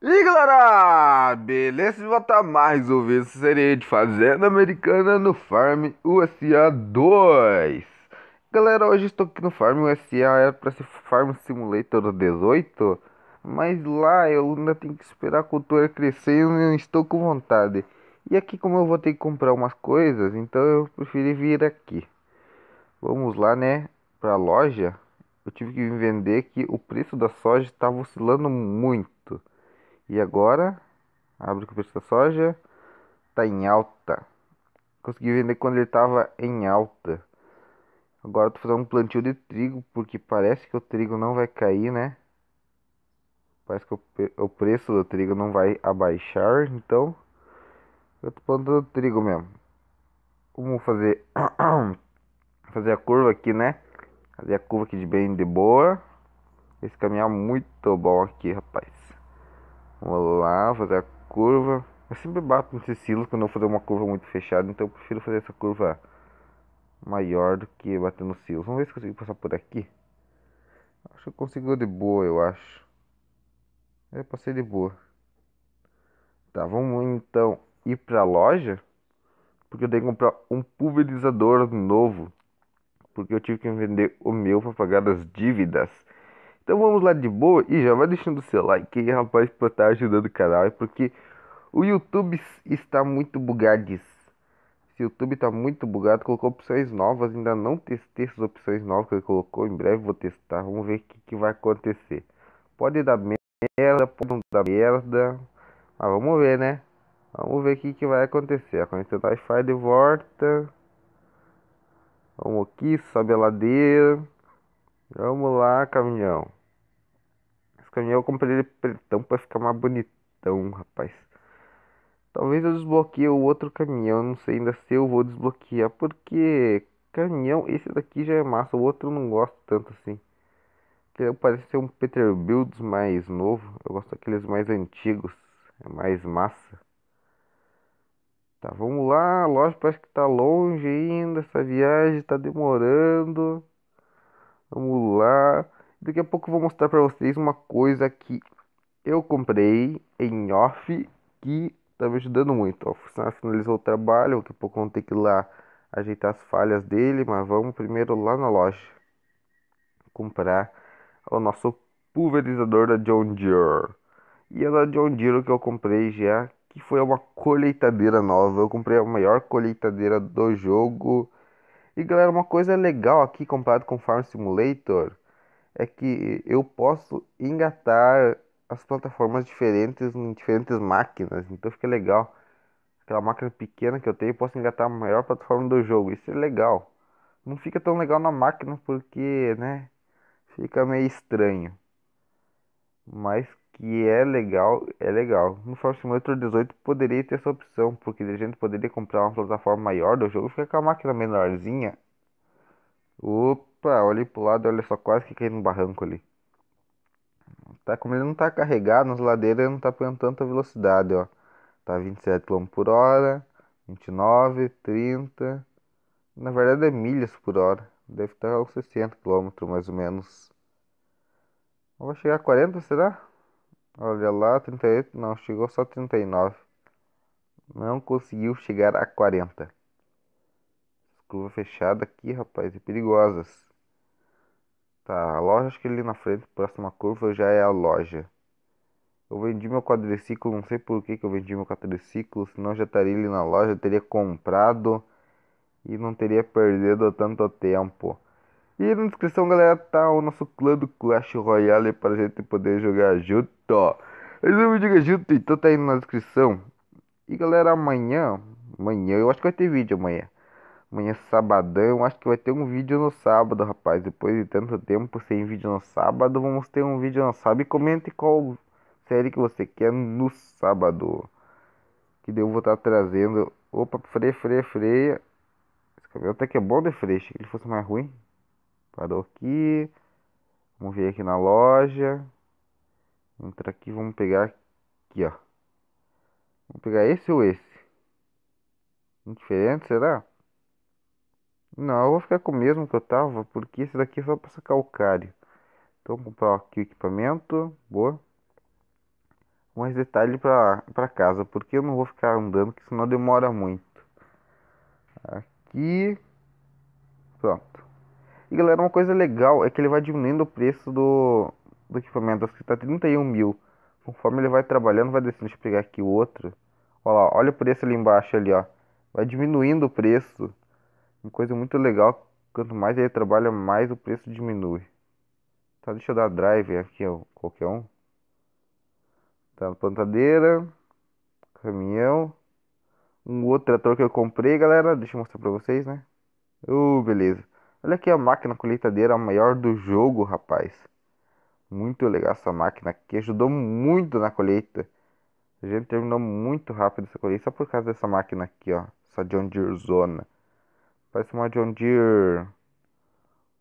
E galera, beleza? Volta mais um vídeo seria de Fazenda Americana no Farm USA 2 Galera, hoje estou aqui no Farm USA, era para ser Farm Simulator 18 Mas lá eu ainda tenho que esperar a cultura crescer e eu não estou com vontade E aqui como eu vou ter que comprar umas coisas, então eu preferi vir aqui Vamos lá né, para a loja Eu tive que vender que o preço da soja estava oscilando muito e agora, abre o preço da soja, tá em alta. Consegui vender quando ele estava em alta. Agora tô fazendo um plantio de trigo, porque parece que o trigo não vai cair, né? Parece que o, o preço do trigo não vai abaixar, então eu tô plantando trigo mesmo. Vamos fazer fazer a curva aqui, né? Fazer a curva aqui de bem de boa. Esse caminhão é muito bom aqui, rapaz lá, fazer a curva. Eu sempre bato nesses silos quando eu vou fazer uma curva muito fechada, então eu prefiro fazer essa curva maior do que bater nos silos. Vamos ver se consigo passar por aqui. Acho que eu consigo de boa, eu acho. Eu passei de boa. Tá, vamos então ir pra loja. Porque eu tenho que comprar um pulverizador novo. Porque eu tive que vender o meu para pagar as dívidas. Então vamos lá de boa e já vai deixando o seu like aí, rapaz, pra estar tá ajudando o canal. Porque o YouTube está muito bugado. Esse YouTube está muito bugado, colocou opções novas. Ainda não testei essas opções novas que ele colocou. Em breve vou testar, vamos ver o que, que vai acontecer. Pode dar merda, pode não dar merda. Mas vamos ver, né? Vamos ver o que, que vai acontecer. A conexão do Wi-Fi de volta. Vamos aqui, sobe a ladeira. Vamos lá, caminhão eu comprei ele pretão pra ficar mais bonitão, rapaz. Talvez eu desbloqueie o outro caminhão, não sei ainda se eu vou desbloquear, porque caminhão, esse daqui já é massa, o outro eu não gosto tanto assim. Ele parece ser um Peterbilt mais novo, eu gosto daqueles mais antigos, é mais massa. Tá, vamos lá, a loja parece que tá longe ainda, essa viagem tá demorando. Vamos lá. Daqui a pouco eu vou mostrar para vocês uma coisa que eu comprei em off que tá me ajudando muito. Ó, o funcionário finalizou o trabalho, daqui a pouco vão ter que ir lá ajeitar as falhas dele, mas vamos primeiro lá na loja comprar o nosso pulverizador da John Deere. E a é da John Deere que eu comprei já, que foi uma colheitadeira nova. Eu comprei a maior colheitadeira do jogo. E galera, uma coisa legal aqui comparado com Farm Simulator é que eu posso engatar as plataformas diferentes em diferentes máquinas, então fica legal. Aquela máquina pequena que eu tenho, eu posso engatar a maior plataforma do jogo, isso é legal. Não fica tão legal na máquina porque, né, fica meio estranho. Mas que é legal, é legal. No Force Motor 18 poderia ter essa opção, porque a gente poderia comprar uma plataforma maior do jogo e ficar com a máquina menorzinha. Opa! Pá, olhei pro lado, olha só, quase que caí no barranco ali. Tá, como ele não tá carregado nas ladeiras, ele não tá pegando tanta velocidade, ó. Tá 27 km por hora, 29, 30. Na verdade é milhas por hora. Deve estar aos 60 km mais ou menos. vai chegar a 40, será? Olha lá, 38. Não, chegou só 39. Não conseguiu chegar a 40. Curva fechada aqui, rapaz, e perigosas. Tá, a loja acho que ali na frente, próxima curva, já é a loja. Eu vendi meu quadriciclo, não sei por que, que eu vendi meu quadriciclo, senão já estaria ali na loja, teria comprado e não teria perdido tanto tempo. E na descrição, galera, tá o nosso clã do Clash Royale para gente poder jogar junto. Mas não me diga junto, então tá aí na descrição. E galera, amanhã, amanhã, eu acho que vai ter vídeo amanhã. Amanhã é sabadão, acho que vai ter um vídeo no sábado, rapaz. Depois de tanto tempo sem vídeo no sábado, vamos ter um vídeo no sábado. E comente qual série que você quer no sábado. Que eu vou estar tá trazendo. Opa, freia, freia, freia. Esse cabelo até que é bom de freio. que ele fosse mais ruim. Parou aqui. Vamos ver aqui na loja. Entra aqui, vamos pegar aqui, ó. Vamos pegar esse ou esse? Indiferente, será? Não, eu vou ficar com o mesmo que eu tava, porque esse daqui é só pra sacar o cário. Então vou comprar aqui o equipamento, boa. Mais detalhe pra, pra casa, porque eu não vou ficar andando, que senão demora muito. Aqui. Pronto. E galera, uma coisa legal é que ele vai diminuindo o preço do, do equipamento. Acho que tá 31 mil. Conforme ele vai trabalhando, vai descendo. Deixa eu pegar aqui o outro. Olha lá, olha o preço ali embaixo ali, ó. Vai diminuindo o preço. Uma coisa muito legal, quanto mais ele trabalha, mais o preço diminui. Tá, deixa eu dar drive aqui, ó, qualquer um. Tá, plantadeira, caminhão. Um outro trator que eu comprei, galera, deixa eu mostrar pra vocês, né? Uh, beleza. Olha aqui a máquina colheitadeira, a maior do jogo, rapaz. Muito legal essa máquina que ajudou muito na colheita. A gente terminou muito rápido essa colheita só por causa dessa máquina aqui, ó. Essa John Deere Zona. Parece uma John Deere.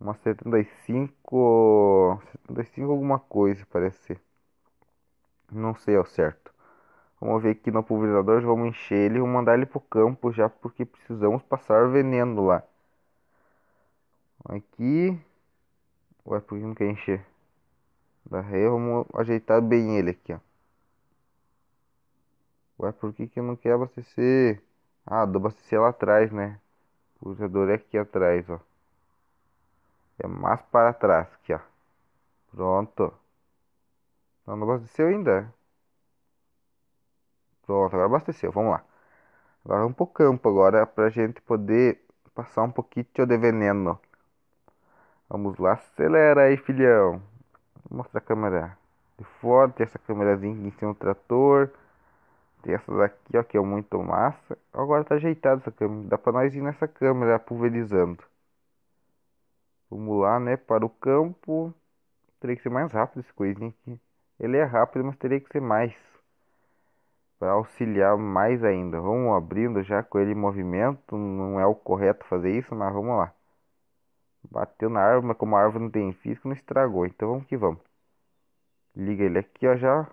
Uma 75. 75 alguma coisa, parece ser. Não sei ao certo. Vamos ver aqui no pulverizador, vamos encher ele e mandar ele pro campo já, porque precisamos passar veneno lá. Aqui. Ué, por que não quer encher? Da ré, vamos ajeitar bem ele aqui, ó. Ué, por que que não quer abastecer? Ah, do abastecer lá atrás, né? O usador é aqui atrás, ó. É mais para trás, aqui, ó. Pronto. Tá não, não abasteceu ainda. Pronto, agora abasteceu, vamos lá. Agora vamos pro campo agora, pra gente poder passar um pouquinho de veneno. Vamos lá, acelera aí, filhão. Vou mostrar a câmera de fora, tem essa câmerazinha em cima do trator. Tem essas aqui, ó, que é muito massa. Agora tá ajeitada essa câmera. Dá pra nós ir nessa câmera pulverizando. Vamos lá, né? Para o campo. Teria que ser mais rápido esse coisinho aqui. Ele é rápido, mas teria que ser mais. Para auxiliar mais ainda. Vamos abrindo já com ele em movimento. Não é o correto fazer isso, mas vamos lá. Bateu na árvore, mas como a árvore não tem físico, não estragou. Então vamos que vamos. Liga ele aqui, ó, já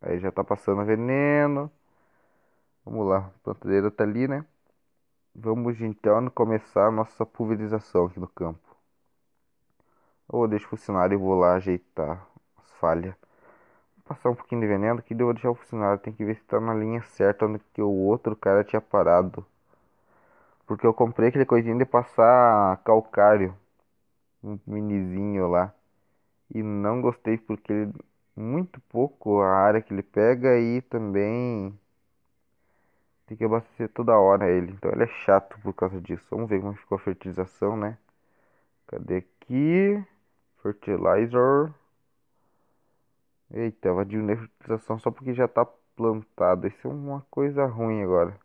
Aí já tá passando veneno. Vamos lá, a plantadeira tá ali, né? Vamos então começar a nossa pulverização aqui no campo. Ou deixar funcionar e vou lá ajeitar as falhas. Vou passar um pouquinho de veneno aqui, eu vou deixar o funcionário. Tem que ver se tá na linha certa onde que o outro cara tinha parado. Porque eu comprei aquele coisinho de passar calcário. Um minizinho lá. E não gostei porque ele muito pouco a área que ele pega e também tem que abastecer toda hora ele. Então ele é chato por causa disso. Vamos ver como é ficou a fertilização, né? Cadê aqui? Fertilizer. Eita, diminuir a fertilização só porque já tá plantado. Isso é uma coisa ruim agora.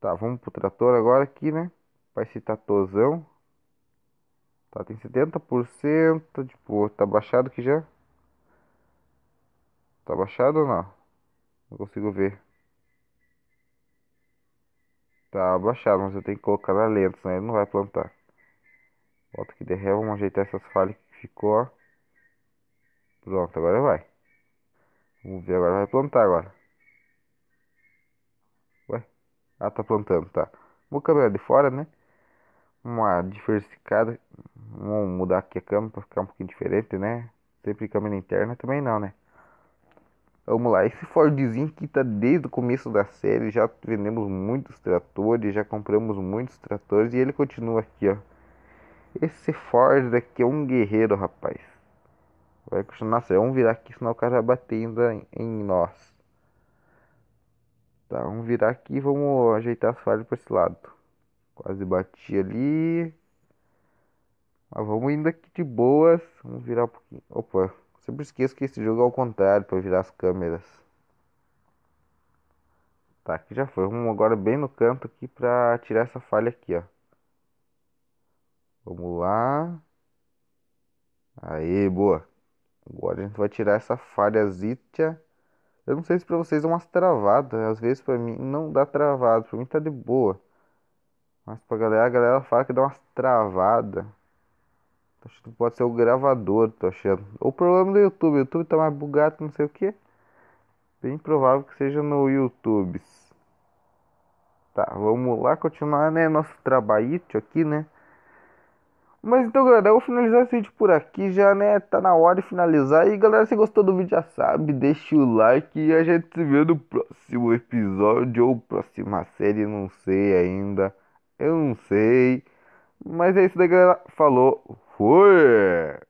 Tá, vamos pro trator agora aqui, né? Vai citar tozão. Tá, tem 70%. Tipo, tá baixado aqui já? Tá baixado ou não? Não consigo ver. Tá baixado, mas eu tenho que colocar na lenta, senão ele não vai plantar. Bota aqui de ré, vamos ajeitar essas falhas que ficou. Pronto, agora vai. Vamos ver, agora vai plantar agora. Ué? Ah, tá plantando, tá. Vou câmera de fora, né? Uma diversificada. Vamos mudar aqui a câmera para ficar um pouquinho diferente, né? Sempre câmera interna também não, né? Vamos lá, esse Fordzinho que tá desde o começo da série, já vendemos muitos tratores, já compramos muitos tratores e ele continua aqui, ó. Esse Ford aqui é um guerreiro, rapaz. Vai continuar, nossa, vamos virar aqui, senão o cara vai bate ainda em nós. Tá, vamos virar aqui e vamos ajeitar as falhas para esse lado. Quase bati ali. Mas vamos indo aqui de boas. Vamos virar um pouquinho. Opa, sempre esqueço que esse jogo é ao contrário para virar as câmeras. Tá, aqui já foi. Vamos agora bem no canto aqui para tirar essa falha aqui, ó. Vamos lá. Aí, boa. Agora a gente vai tirar essa falha zita Eu não sei se pra vocês é umas travadas. Às vezes pra mim não dá travado. Pra mim tá de boa. Mas pra galera, a galera fala que dá umas travadas. Acho que pode ser o gravador, tô achando. O problema do YouTube, o YouTube tá mais bugado, não sei o que. Bem provável que seja no YouTube. Tá, vamos lá continuar, né? Nosso trabalho aqui, né? Mas então, galera, eu vou finalizar esse vídeo por aqui. Já, né? Tá na hora de finalizar. E, galera, se gostou do vídeo, já sabe. Deixa o like e a gente se vê no próximo episódio ou próxima série. Não sei ainda. Eu não sei. Mas é isso daí, galera. Falou. 홀.